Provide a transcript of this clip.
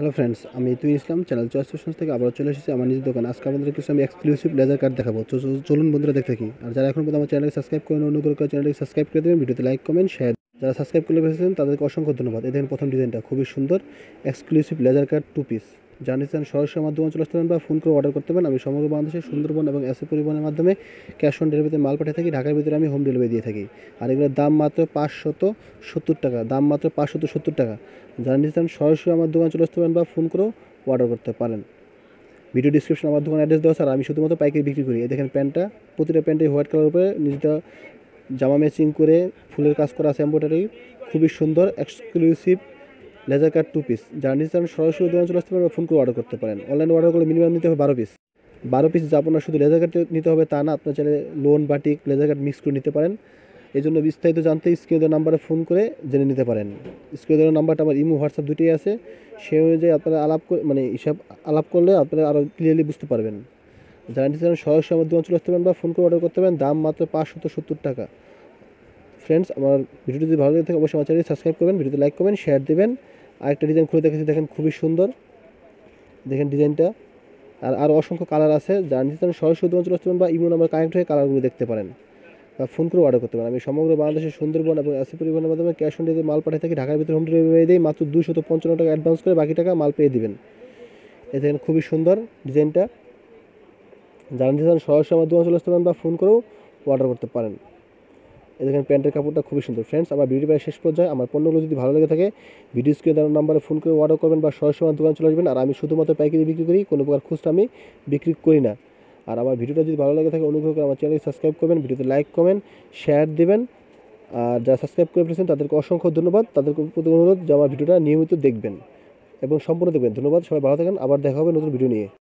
hello friends আমি তুই ইসলাম channel choice fashion থেকে আবার চলে এসেছি আমার নিজের দোকান আজকে আমাদের কিছু আমি এক্সক্লুসিভ লেজার কার্ড দেখাবো চলুন বন্ধুরা দেখতে থাকি আর যারা এখন আমার চ্যানেলকে সাবস্ক্রাইব করেন অনুগ্রহ করে চ্যানেলকে সাবস্ক্রাইব করে দেবেন ভিডিওতে লাইক কমেন্ট শেয়ার যারা সাবস্ক্রাইব করে বসেছেন তাদেরকে অসংখ্য ধন্যবাদ এদের প্রথম ডিজাইনটা খুবই সুন্দর exclusive laser card two piece জানতে চান সরাসরি মাধ্যমে চলে আসতে পারেন বা ফোন করে অর্ডার করতে পারেন আমি সমগ্র বাংলাদেশের সুন্দরবন এবং এসে পরিবহনের মাধ্যমে ক্যাশ অন ডেলিভারিতে মাল পাঠিয়ে থাকি ঢাকার ভিতরে আমি হোম ডেলিভারি দিয়ে থাকি আর এগুলোর দাম মাত্র পাঁচশত সত্তর টাকা দাম মাত্র পাঁচশত সত্তর টাকা জানতে চান সরাসরি আমার দোকানে চলে আসতে পারেন বা ফোন করেও অর্ডার করতে পারেন ভিডিও ডিসক্রিপশন আমার দোকান অ্যাড্রেস দেওয়া স্যার আমি শুধুমাত্র পাইকারি বিক্রি করি দেখেন প্যান্টটা প্রতিটা প্যান্টে হোয়াইট কালার উপরে নিজেটা জামা ম্যাচিং করে ফুলের কাজ করা আছে এম্ব্রয়ডারি খুবই সুন্দর exclusive laser cut two piece যারা নিতে চান সরাসরি দোকান চলে আসতে পারেন বা ফোন করে অর্ডার করতে পারেন অনলাইনে অর্ডার করলে মিনিমাম নিতে হবে বারো পিস বারো পিস যা আপনার শুধু লেজার কাট নিতে হবে তা না আপনার চাইলে lawn batik laser cut mix করে নিতে পারেন এই জন্য বিস্তারিত জানতে স্ক্রিনে দেওয়া নাম্বারে ফোন করে জেনে নিতে পারেন স্ক্রিনে দেওয়া নাম্বারটা আমার ইমো হোয়াটসঅ্যাপ দুটোই আছে সেই অনুযায়ী আপনারা আলাপ মানে হিসাব আলাপ করলে আপনারা আরও ক্লিয়ারলি বুঝতে পারবেন যারা নিতে চান সরাসরি আমার দোকান চলে আসতে পারেন বা ফোন করে অর্ডার করতে পারেন দাম মাত্র পাঁচশত সত্তর টাকা ফ্রেন্ডস আমার ভিডিওটি যদি ভালো লাগে থাকে অবশ্যই আমার চ্যানেলটি সাবস্ক্রাইব করবেন ভিডিওতে লাইক করবেন শেয়ার দেবেন আরেকটা ডিজাইন খুলে দেখেছি দেখেন খুবই সুন্দর দেখেন ডিজাইনটা আর আরও অসংখ্য কালার আছে যার নিচে তারা সরাসরি দোকান চলে বা ইমন আমার কানেক্ট হয়ে কালারগুলো দেখতে পারেন বা ফোন করে অর্ডার করতে পারেন আমি সমগ্র বাংলাদেশের সুন্দরবন এবং আসি পরিবহনের মাধ্যমে ক্যাশ অন ডেলিভারি মাল পাঠিয়ে থাকি ঢাকার ভিতরে হোম ডেলিভারি দিয়ে মাত্র দুশত পঞ্চান্ন টাকা অ্যাডভান্স করে বাকি টাকা মাল পেয়ে দেবেন এ দেখেন খুবই সুন্দর ডিজাইনটা যার নিতে চান সরাসরি আমার দোকান আসতে পারেন বা ফোন করেও অর্ডার করতে পারেন এখানে প্যান্টের কাপড়টা খুবই সুন্দর ফ্রেন্ডস আমার ভিডিও প্রায় শেষ পর্যায়ে আমার পণ্যগুলো যদি ভালো লেগে থাকে ভিডিও স্ক্রিনে দেওয়ার নাম্বারে ফোন করে অর্ডার করবেন বা সরাসরি আমার দোকান চলে আসবেন আর আমি শুধুমাত্র প্যাকেজে বিক্রি করি কোনো প্রকার খুচরা আমি বিক্রি করি না আর আমার ভিডিওটা যদি ভালো লাগে থাকে অনুগ্রহ করে আমার চ্যানেলকে সাবস্ক্রাইব করবেন ভিডিওতে লাইক কমেন্ট শেয়ার দেবেন আর যারা সাবস্ক্রাইব করে ফেলেছেন তাদেরকে অসংখ্য ধন্যবাদ তাদেরকে প্রতি অনুরোধ যে আমার ভিডিওটা নিয়মিত দেখবেন এবং সম্পূর্ণ দেখবেন ধন্যবাদ সবাই ভালো থাকেন আবার দেখা হবে নতুন ভিডিও নিয়ে